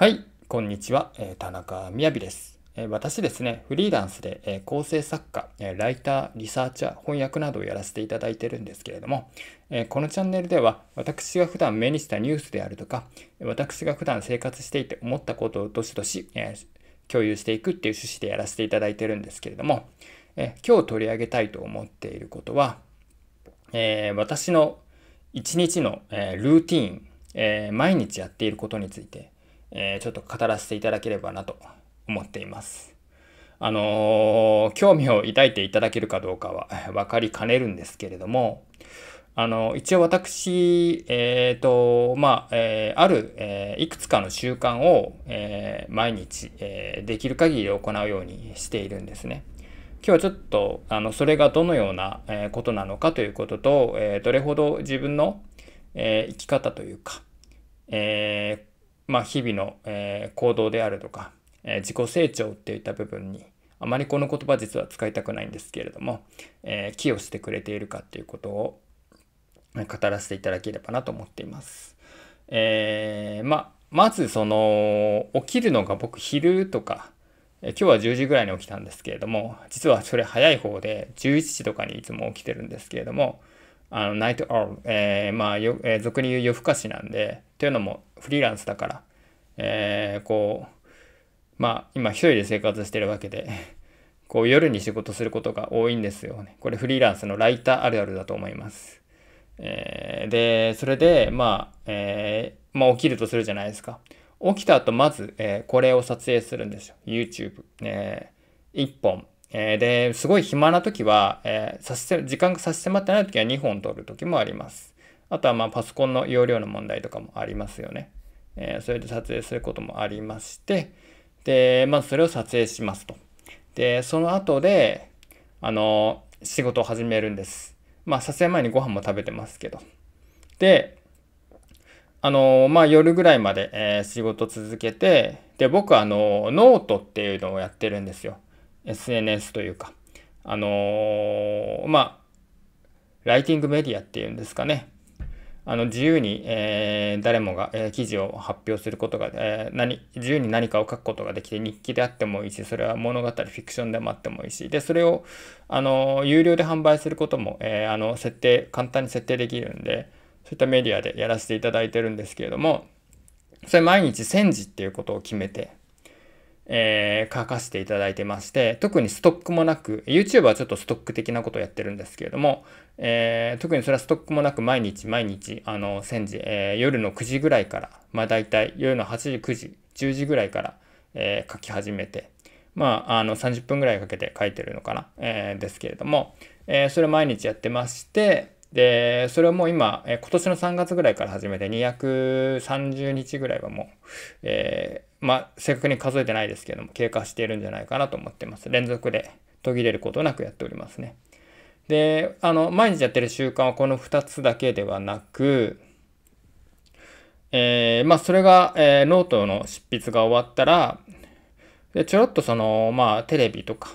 はい、こんにちは、え田中みやびです。え私ですね、フリーランスで、え構成作家、えライター、リサーチャー、翻訳などをやらせていただいてるんですけれども、えこのチャンネルでは私が普段目にしたニュースであるとか、私が普段生活していて思ったことをどしどし、え共有していくっていう趣旨でやらせていただいてるんですけれども、え今日取り上げたいと思っていることは、え私の一日の、えルーティン、え毎日やっていることについて、えー、ちょっと語らせていただければなと思っています。あのー、興味を抱いていただけるかどうかは分 かりかねるんですけれども、あの、一応私、えっ、ー、と、まあ、えー、ある、えー、いくつかの習慣を、え毎日、えできる限り行うようにしているんですね。今日はちょっと、あの、それがどのような、えことなのかということと、えどれほど自分の、え生き方というか、えまあ、日々の、え行動であるとか、え自己成長っていった部分にあまりこの言葉実は使いたくないんですけれども、え寄与してくれているかっていうことを語らせていただければなと思っています。えー、ままずその起きるのが僕昼とか今日は10時ぐらいに起きたんですけれども実はそれ早い方で11時とかにいつも起きてるんですけれどもあのナイトアール、えー、まあよ、えー、俗に言う夜更かしなんでというのもフリーランスだから、えー、こう、まあ、今一人で生活してるわけで、こう夜に仕事することが多いんですよね。これフリーランスのライターあるあるだと思います。えー、で、それで、まあ、えー、まあ、起きるとするじゃないですか。起きた後、まず、えー、これを撮影するんですよ。YouTube。えー、1本。えー、で、すごい暇な時は、えー、差し時間が差し迫ってない時は2本撮る時もあります。あとはまあパソコンの容量の問題とかもありますよね。えー、それで撮影することもありまして、で、まずそれを撮影しますと。で、その後で、あの、仕事を始めるんです。まあ、撮影前にご飯も食べてますけど。で、あの、まあ、夜ぐらいまで、えー、仕事続けて、で、僕はあの、ノートっていうのをやってるんですよ。SNS というか。あのまあ、ライティングメディアっていうんですかね。あの自由に、えー、誰もが、えー、記事を発表することが、えー、何自由に何かを書くことができて日記であってもいいしそれは物語フィクションでもあってもいいしでそれをあの有料で販売することも、えあの設定簡単に設定できるんでそういったメディアでやらせていただいてるんですけれどもそれ毎日1000字っていうことを決めてえー、書かせていただいてまして、特にストックもなく、YouTube はちょっとストック的なことをやってるんですけれども、えー、特にそれはストックもなく毎日毎日、あの、1000時、えー、夜の9時ぐらいから、まあ大体夜の8時、9時、10時ぐらいから、えー、書き始めて、まあ、あの、30分ぐらいかけて書いてるのかな、えですけれども、えそれ毎日やってまして、で、それをもう今、え今年の3月ぐらいから始めて230日ぐらいはもう、えまあ、正確に数えてないですけども、経過しているんじゃないかなと思ってます。連続で途切れることなくやっておりますね。で、あの、毎日やってる習慣はこの2つだけではなく、えー、まあ、それが、えー、ノートの執筆が終わったら、で、ちょろっとその、まあ、テレビとか、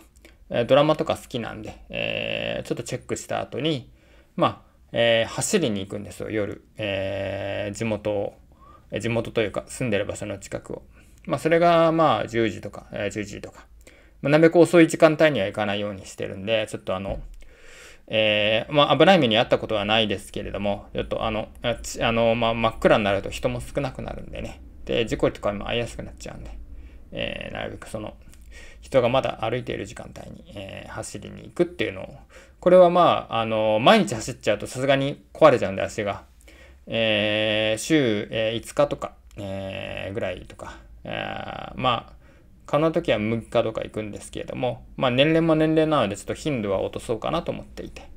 えドラマとか好きなんで、えー、ちょっとチェックした後に、まあ、えー、走りに行くんですよ、夜。えー、地元を、地元というか、住んでる場所の近くを。まあ、それが、まあ、10時とか、え10時とか。まあ、なるべく遅い時間帯には行かないようにしてるんで、ちょっとあの、えー、まあ、危ない目に遭ったことはないですけれども、ちょっとあの、あの、まあ、真っ暗になると人も少なくなるんでね。で、事故とかも会いやすくなっちゃうんで、えー、なるべくその、人がまだ歩いている時間帯に、えー、走りに行くっていうのを、これはまあ、あの、毎日走っちゃうとさすがに壊れちゃうんで、足が。えー、週、え5日とか、えぐらいとか、えまあ、可能な時は6日とか行くんですけれども、まあ、年齢も年齢なのでちょっと頻度は落とそうかなと思っていて。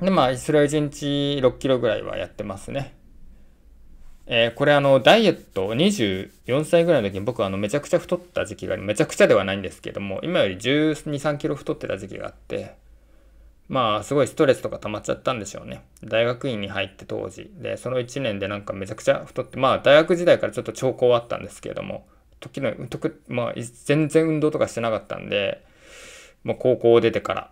で、まあ、それは1日6キロぐらいはやってますね。えー、これあの、ダイエット、24歳ぐらいの時に僕はあの、めちゃくちゃ太った時期が、めちゃくちゃではないんですけども、今より12、3キロ太ってた時期があって、まあ、すごいストレスとか溜まっちゃったんでしょうね。大学院に入って当時。で、その1年でなんかめちゃくちゃ太って、まあ、大学時代からちょっと兆候はあったんですけども、時の、まあ、全然運動とかしてなかったんで、高校出てから、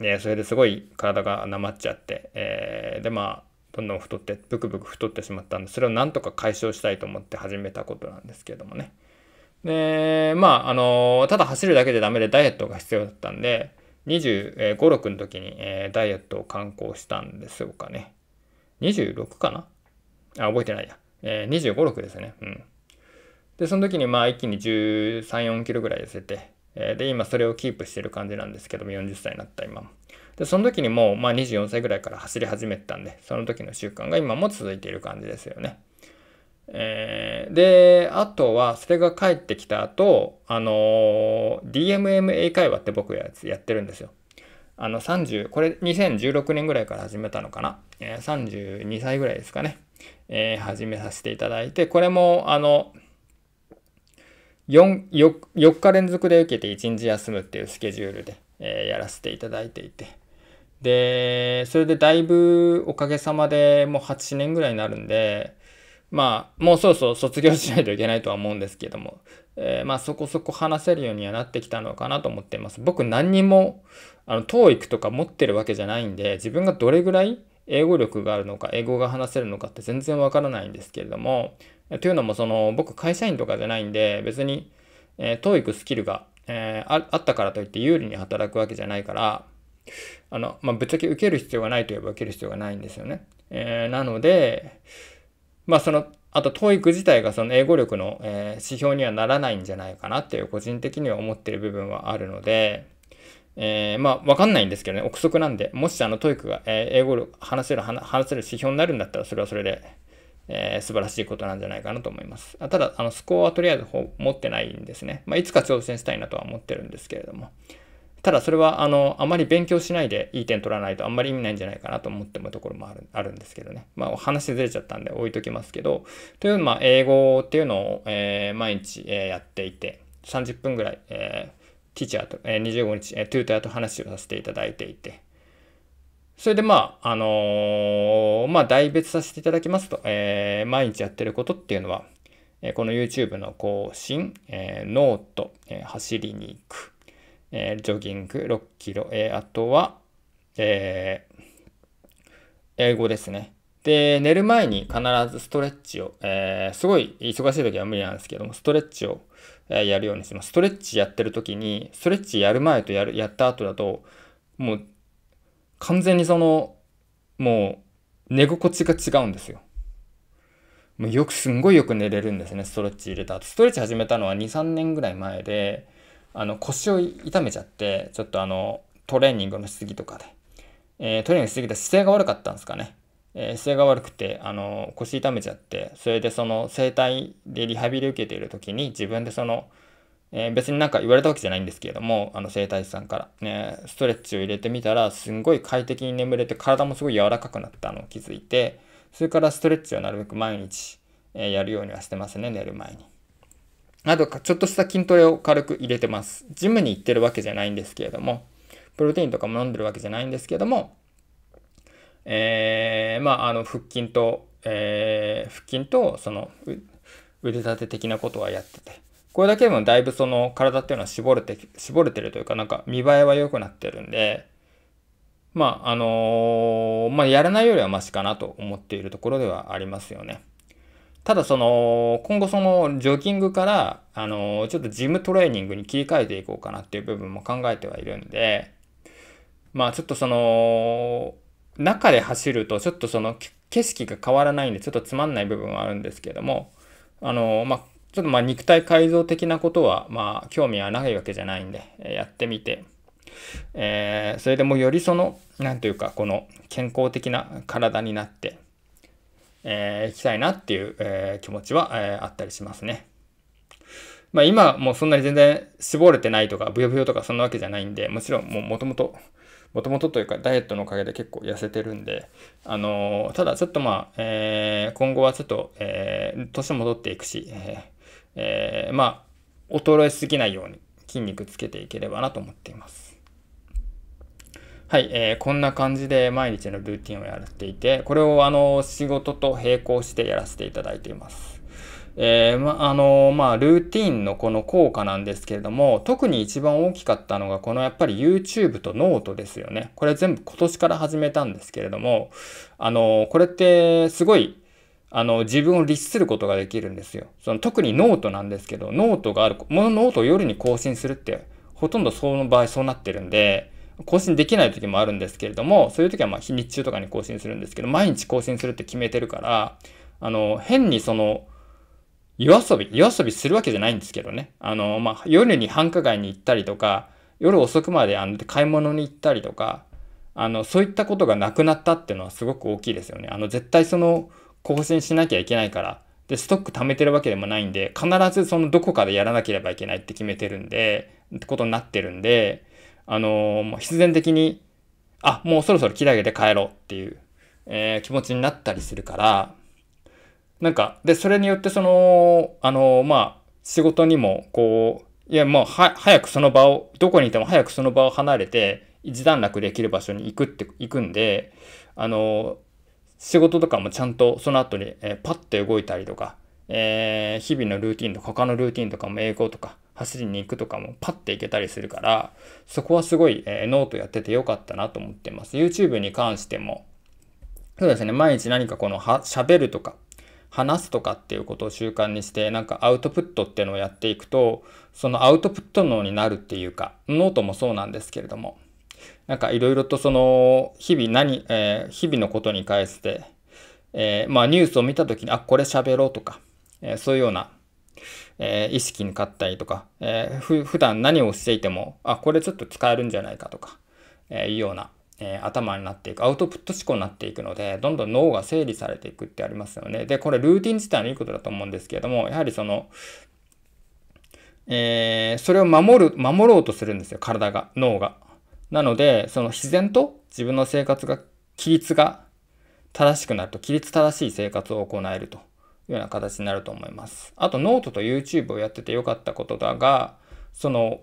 ね、それですごい体がなまっちゃって、えー、で、まあ、どんどん太って、ブクブク太ってしまったんで、それをなんとか解消したいと思って始めたことなんですけどもね。で、まあ、あの、ただ走るだけでダメでダイエットが必要だったんで、25、6の時に、えー、ダイエットを観光したんですかね。26かなあ、覚えてないや。えー、25、6ですね。うん。で、その時にまあ一気に13、4キロぐらい痩せて、で、今それをキープしてる感じなんですけども、40歳になった今も。で、その時にもうまあ24歳ぐらいから走り始めたんで、その時の習慣が今も続いている感じですよね。えー、で、あとは、それが帰ってきた後、あのー、DMM 英会話って僕ややってるんですよ。あの、30、これ2016年ぐらいから始めたのかな。えー、32歳ぐらいですかね。え始めさせていただいて、これも、あの、4, 4, 日連続で受けて1日休むっていうスケジュールで、えー、やらせていただいていて。で、それでだいぶおかげさまでもう8年ぐらいになるんで、まあ、もうそろそろ卒業しないといけないとは思うんですけども、えー、まあそこそこ話せるようにはなってきたのかなと思っています。僕何にも、あの、TOEIC とか持ってるわけじゃないんで、自分がどれぐらい英語力があるのか、英語が話せるのかって全然わからないんですけれども、というのも、その、僕、会社員とかじゃないんで、別に、えー、TOEIC スキルが、えー、あったからといって有利に働くわけじゃないから、あの、まあ、ぶっちゃけ受ける必要がないといえば受ける必要がないんですよね。えー、なので、まあ、その、あと、TOEIC 自体がその英語力の、えー、指標にはならないんじゃないかなっていう個人的には思ってる部分はあるので、えー、まあ、わかんないんですけどね、憶測なんで、もしあのトイックが、えー、英語話せる話せる指標になるんだったら、それはそれで、えー、素晴らしいことなんじゃないかなと思います。ただ、あのスコアはとりあえず持ってないんですね。まあ、いつか挑戦したいなとは思ってるんですけれども。ただそれはあのあまり勉強しないでいい点取らないとあんまり意味ないんじゃないかなと思ってもところもあるあるんですけどね。まあ話ずれちゃったんで置いときますけど、というまあ英語っていうのを、えー、毎日、えー、やっていて、30分ぐらい、えー、ティーチャーと、えー、25日、えー、トゥーターと話をさせていただいていて、それでまあ、あのー、まあ、代別させていただきますと、えー、毎日やってることっていうのは、えこの YouTube の更新、えー、ノート、え走りに行く、えジョギング6キロ、えあとは、え英語ですね。で、寝る前に必ずストレッチを、えー、すごい忙しい時は無理なんですけども、ストレッチを、やるようにします。ストレッチやってる時に、ストレッチやる前とやるやった後だと、もう完全にその、もう、寝心地が違うんですよ。もうよく、すんごいよく寝れるんですね、ストレッチ入れた後。ストレッチ始めたのは2、3年ぐらい前で、あの、腰を痛めちゃって、ちょっとあの、トレーニングのしすぎとかで。えー、トレーニングしすぎて姿勢が悪かったんですかね。えー、姿勢が悪くて、あの、腰痛めちゃって、それでその整体でリハビリ受けている時に自分でその、えー、別になんか言われたわけじゃないんですけれども、あの整体師さんからね、ストレッチを入れてみたら、すんごい快適に眠れて、体もすごい柔らかくなったのを気づいて、それからストレッチはなるべく毎日、えー、やるようにはしてますね、寝る前に。あと、ちょっとした筋トレを軽く入れてます。ジムに行ってるわけじゃないんですけれども、プロテインとかも飲んでるわけじゃないんですけれども、えー、まあ、あの、腹筋と、え腹筋と、その、腕立て的なことはやってて。これだけでもだいぶその体っていうのは絞れて、絞れてるというかなんか見栄えは良くなってるんで、まあ、あのー、まあ、やらないよりはマシかなと思っているところではありますよね。ただその、今後そのジョギングから、あのー、ちょっとジムトレーニングに切り替えていこうかなっていう部分も考えてはいるんで、まあちょっとその、中で走るとちょっとその景色が変わらないんでちょっとつまんない部分はあるんですけども、あのー、まあ、ちょっとまあ肉体改造的なことはまあ興味はないわけじゃないんで、えやってみて、えー、それでもよりその、なんというか、この健康的な体になって、えー、いきたいなっていう、えー、気持ちは、えー、あったりしますね。まあ今もうそんなに全然絞れてないとか、ブヨブヨとかそんなわけじゃないんで、もちろんもう元々、もともとというかダイエットのおかげで結構痩せてるんで、あのー、ただちょっとまあ、えー、今後はちょっと、えー、年も取っていくし、えーえー、まあ、衰えすぎないように筋肉つけていければなと思っています。はい、えー、こんな感じで毎日のルーティンをやっていて、これをあの、仕事と並行してやらせていただいています。えー、ま、あの、まあ、ルーティンのこの効果なんですけれども、特に一番大きかったのが、このやっぱり YouTube とノートですよね。これ全部今年から始めたんですけれども、あの、これってすごいあの、自分を律することができるんですよ。その、特にノートなんですけど、ノートがある、ものノートを夜に更新するって、ほとんどその場合そうなってるんで、更新できない時もあるんですけれども、そういう時はまあ日中とかに更新するんですけど、毎日更新するって決めてるから、あの、変にその、夜遊び、夜遊びするわけじゃないんですけどね。あの、まあ、夜に繁華街に行ったりとか、夜遅くまであの買い物に行ったりとか、あの、そういったことがなくなったっていうのはすごく大きいですよね。あの、絶対その、更新しなきゃいけないから、で、ストック貯めてるわけでもないんで、必ずそのどこかでやらなければいけないって決めてるんで、ってことになってるんで、あのもう必然的に、あ、もうそろそろ切り上げて帰ろうっていう、えー、気持ちになったりするから、なんか、で、それによってその、あのまあ、仕事にも、こう、いや、もうは、早くその場を、どこにいても早くその場を離れて、一段落できる場所に行くって、行くんで、あの仕事とかもちゃんとその後に、えー、パッて動いたりとか、えー、日々のルーティンとか他のルーティンとかも英語とか走りに行くとかもパッて行けたりするからそこはすごい、えー、ノートやっててよかったなと思ってます YouTube に関してもそうですね毎日何かこのは喋るとか話すとかっていうことを習慣にしてなんかアウトプットっていうのをやっていくとそのアウトプット脳になるっていうかノートもそうなんですけれどもなんかいろいろとその、日々何、えー、日々のことに関して、えー、まあニュースを見た時に、あ、これ喋ろうとか、えー、そういうような、えー、意識に勝ったりとか、えー、ふ普段何をしていても、あ、これちょっと使えるんじゃないかとか、えー、いうような、えー、頭になっていく、アウトプット思考になっていくので、どんどん脳が整理されていくってありますよね。で、これルーティン自体のいいことだと思うんですけれども、やはりその、えー、それを守る、守ろうとするんですよ、体が、脳が。なので、その自然と自分の生活が、規律が正しくなると、規律正しい生活を行えるというような形になると思います。あと、ノートと YouTube をやっててよかったことだが、その、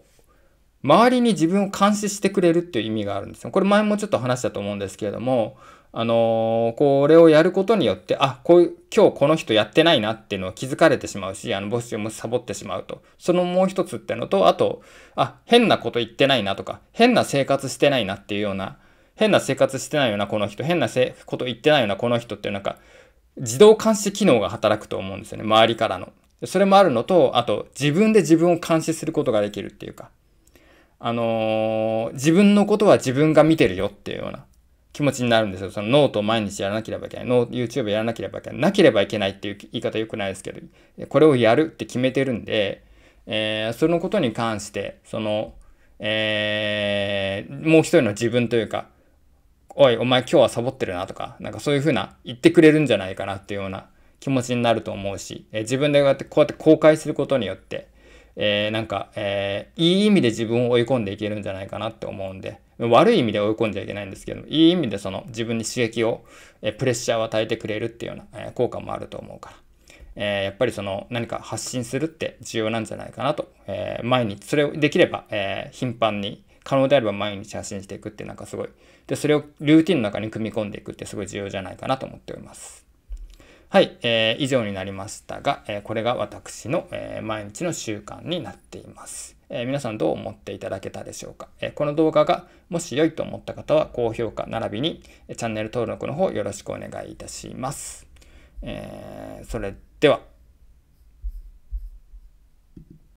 周りに自分を監視してくれるっていう意味があるんですよ。これ前もちょっと話したと思うんですけれども、あのー、これをやることによって、あ、こういう、今日この人やってないなっていうのは気づかれてしまうし、あの、ボスもサボってしまうと。そのもう一つってのと、あと、あ、変なこと言ってないなとか、変な生活してないなっていうような、変な生活してないようなこの人、変なせこと言ってないようなこの人っていうなんか、自動監視機能が働くと思うんですよね、周りからの。それもあるのと、あと、自分で自分を監視することができるっていうか、あのー、自分のことは自分が見てるよっていうような。気持ちになるんですよ。そのノートを毎日やらなければいけない。ノー YouTube やらなければいけない。なければいけないっていう言い方良くないですけど、これをやるって決めてるんで、えー、そのことに関して、その、えー、もう一人の自分というか、おい、お前今日はサボってるなとか、なんかそういうふうな言ってくれるんじゃないかなっていうような気持ちになると思うし、えー、自分でこうやってこうやって公開することによって、えー、なんか、えー、いい意味で自分を追い込んでいけるんじゃないかなって思うんで、悪い意味で追い込んじゃいけないんですけど、いい意味でその自分に刺激を、えプレッシャーを与えてくれるっていうような、え効果もあると思うから。えやっぱりその何か発信するって重要なんじゃないかなと、え毎日、それをできれば、え頻繁に、可能であれば毎日発信していくってなんかすごい。で、それをルーティンの中に組み込んでいくってすごい重要じゃないかなと思っております。はい、えー、以上になりましたが、えー、これが私の、えー、毎日の習慣になっています。え皆さんどう思っていただけたでしょうか、えこの動画がもし良いと思った方は高評価並びにチャンネル登録の方よろしくお願いいたします。えー、それでは。